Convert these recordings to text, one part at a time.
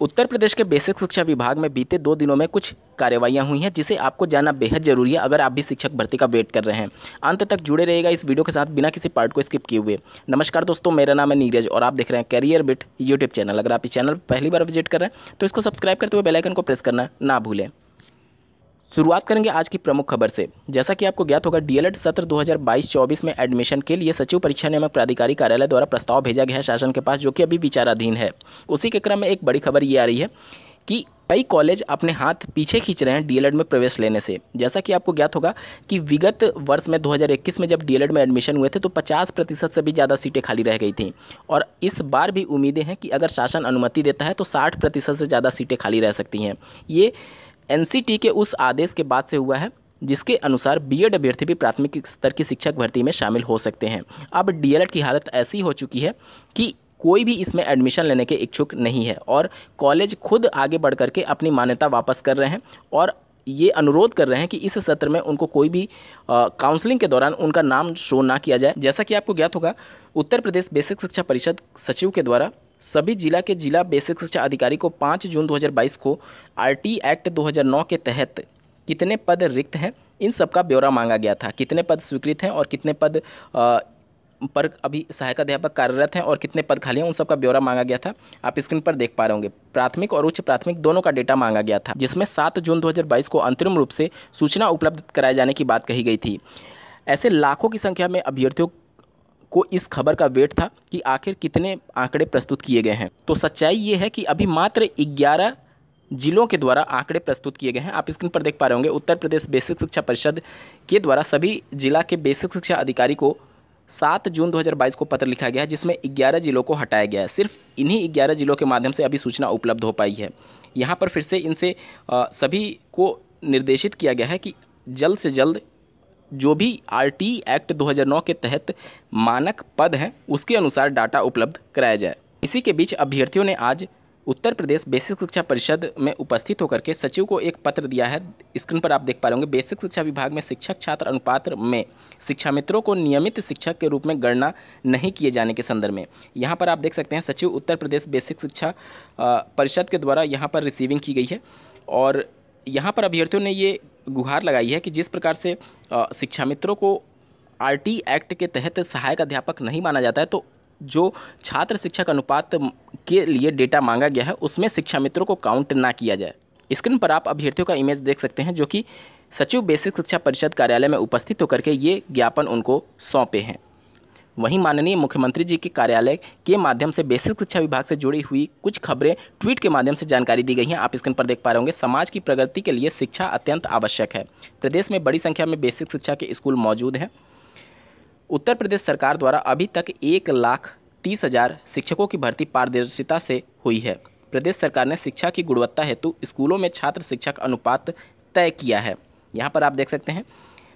उत्तर प्रदेश के बेसिक शिक्षा विभाग में बीते दो दिनों में कुछ कार्रवाइयाँ हुई हैं जिसे आपको जानना बेहद जरूरी है अगर आप भी शिक्षक भर्ती का वेट कर रहे हैं अंत तक जुड़े रहेगा इस वीडियो के साथ बिना किसी पार्ट को स्किप किए हुए नमस्कार दोस्तों मेरा नाम है नीरज और आप देख रहे हैं कैरियर बिट यूट्यूब चैनल अगर आप इस चैनल पर पहली बार विजिट कर रहे हैं तो इसको सब्सक्राइब करते हुए बेलाइकन को प्रेस करना ना भूलें शुरुआत करेंगे आज की प्रमुख खबर से जैसा कि आपको ज्ञात होगा डीएलएड सत्र 2022-24 में एडमिशन के लिए सचिव परीक्षा नियमक प्राधिकारी कार्यालय द्वारा प्रस्ताव भेजा गया है शासन के पास जो कि अभी विचाराधीन है उसी के क्रम में एक बड़ी खबर ये आ रही है कि कई कॉलेज अपने हाथ पीछे खींच रहे हैं डीएलएड में प्रवेश लेने से जैसा कि आपको ज्ञात होगा कि विगत वर्ष में 2021 में जब डीएलएड में एडमिशन हुए थे तो 50 प्रतिशत से भी ज़्यादा सीटें खाली रह गई थीं और इस बार भी उम्मीदें हैं कि अगर शासन अनुमति देता है तो 60 प्रतिशत से ज़्यादा सीटें खाली रह सकती हैं ये एनसीटी के उस आदेश के बाद से हुआ है जिसके अनुसार बीएड अभ्यर्थी भी प्राथमिक स्तर की शिक्षक भर्ती में शामिल हो सकते हैं अब डीएलएड की हालत ऐसी हो चुकी है कि कोई भी इसमें एडमिशन लेने के इच्छुक नहीं है और कॉलेज खुद आगे बढ़ करके अपनी मान्यता वापस कर रहे हैं और ये अनुरोध कर रहे हैं कि इस सत्र में उनको कोई भी काउंसलिंग के दौरान उनका नाम शो ना किया जाए जैसा कि आपको ज्ञात होगा उत्तर प्रदेश बेसिक शिक्षा परिषद सचिव के द्वारा सभी जिला के जिला बेसिक शिक्षा अधिकारी को 5 जून 2022 को आरटी एक्ट 2009 के तहत कितने पद रिक्त हैं इन सब का ब्यौरा मांगा गया था कितने पद स्वीकृत हैं और कितने पद आ, पर अभी सहायक अध्यापक कार्यरत हैं और कितने पद खाली हैं उन सब का ब्यौरा मांगा गया था आप स्क्रीन पर देख पा रहे होंगे प्राथमिक और उच्च प्राथमिक दोनों का डेटा मांगा गया था जिसमें सात जून दो को अंतरिम रूप से सूचना उपलब्ध कराए जाने की बात कही गई थी ऐसे लाखों की संख्या में अभ्यर्थियों को इस खबर का वेट था कि आखिर कितने आंकड़े प्रस्तुत किए गए हैं तो सच्चाई ये है कि अभी मात्र ग्यारह जिलों के द्वारा आंकड़े प्रस्तुत किए गए हैं आप स्क्रीन पर देख पा रहे होंगे उत्तर प्रदेश बेसिक शिक्षा परिषद के द्वारा सभी जिला के बेसिक शिक्षा अधिकारी को सात जून 2022 को पत्र लिखा गया है जिसमें 11 जिलों को हटाया गया है सिर्फ इन्हीं 11 जिलों के माध्यम से अभी सूचना उपलब्ध हो पाई है यहाँ पर फिर से इनसे सभी को निर्देशित किया गया है कि जल्द से जल्द जो भी आर एक्ट 2009 के तहत मानक पद हैं उसके अनुसार डाटा उपलब्ध कराया जाए इसी के बीच अभ्यर्थियों ने आज उत्तर प्रदेश बेसिक शिक्षा परिषद में उपस्थित होकर के सचिव को एक पत्र दिया है स्क्रीन पर आप देख पा रहे होंगे बेसिक शिक्षा विभाग में शिक्षक छात्र अनुपात में शिक्षा मित्रों को नियमित शिक्षक के रूप में गणना नहीं किए जाने के संदर्भ में यहाँ पर आप देख सकते हैं सचिव उत्तर प्रदेश बेसिक शिक्षा परिषद के द्वारा यहाँ पर रिसीविंग की गई है और यहाँ पर अभ्यर्थियों ने ये गुहार लगाई है कि जिस प्रकार से शिक्षा मित्रों को आरटी एक्ट के तहत सहायक अध्यापक नहीं माना जाता है तो जो छात्र शिक्षक अनुपात के लिए डेटा मांगा गया है उसमें शिक्षा मित्रों को काउंट ना किया जाए स्क्रीन पर आप अभ्यर्थियों का इमेज देख सकते हैं जो कि सचिव बेसिक शिक्षा परिषद कार्यालय में उपस्थित होकर के ये ज्ञापन उनको सौंपे हैं वहीं माननीय मुख्यमंत्री जी के कार्यालय के माध्यम से बेसिक शिक्षा विभाग से जुड़ी हुई कुछ खबरें ट्वीट के माध्यम से जानकारी दी गई हैं आप स्क्रीन पर देख पा रहे होंगे समाज की प्रगति के लिए शिक्षा अत्यंत आवश्यक है प्रदेश में बड़ी संख्या में बेसिक शिक्षा के स्कूल मौजूद हैं उत्तर प्रदेश सरकार द्वारा अभी तक एक लाख तीस हज़ार शिक्षकों की भर्ती पारदर्शिता से हुई है प्रदेश सरकार ने शिक्षा की गुणवत्ता हेतु स्कूलों में छात्र शिक्षक अनुपात तय किया है यहाँ पर आप देख सकते हैं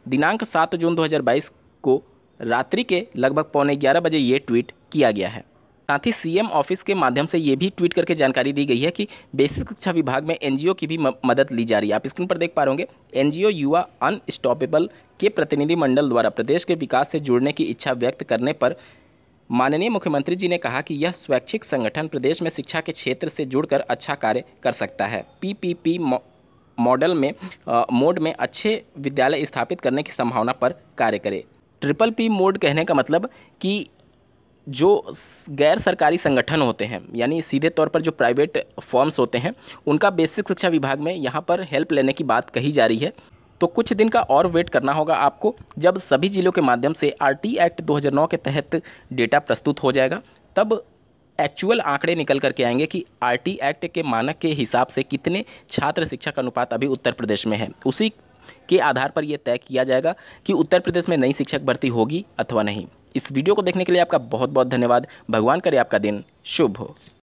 दिनांक सात जून 2022 को रात्रि के लगभग पौने ग्यारह बजे ये ट्वीट किया गया है साथ ही सीएम ऑफिस के माध्यम से ये भी ट्वीट करके जानकारी दी गई है कि बेसिक शिक्षा विभाग में एनजीओ की भी मदद ली जा रही है आप स्क्रीन पर देख पा रहे एनजीओ युवा अनस्टॉपेबल के प्रतिनिधिमंडल द्वारा प्रदेश के विकास से जुड़ने की इच्छा व्यक्त करने पर माननीय मुख्यमंत्री जी ने कहा कि यह स्वैच्छिक संगठन प्रदेश में शिक्षा के क्षेत्र से जुड़कर अच्छा कार्य कर सकता है पीपीपी मॉडल में मोड में अच्छे विद्यालय स्थापित करने की संभावना पर कार्य करें ट्रिपल पी मोड कहने का मतलब कि जो गैर सरकारी संगठन होते हैं यानी सीधे तौर पर जो प्राइवेट फॉर्म्स होते हैं उनका बेसिक शिक्षा विभाग में यहाँ पर हेल्प लेने की बात कही जा रही है तो कुछ दिन का और वेट करना होगा आपको जब सभी जिलों के माध्यम से आर एक्ट 2009 के तहत डेटा प्रस्तुत हो जाएगा तब एक्चुअल आंकड़े निकल करके आएंगे कि आरटी एक्ट के मानक के हिसाब से कितने छात्र शिक्षा का अनुपात अभी उत्तर प्रदेश में है उसी के आधार पर यह तय किया जाएगा कि उत्तर प्रदेश में नई शिक्षक भर्ती होगी अथवा नहीं इस वीडियो को देखने के लिए आपका बहुत बहुत धन्यवाद भगवान करे आपका दिन शुभ हो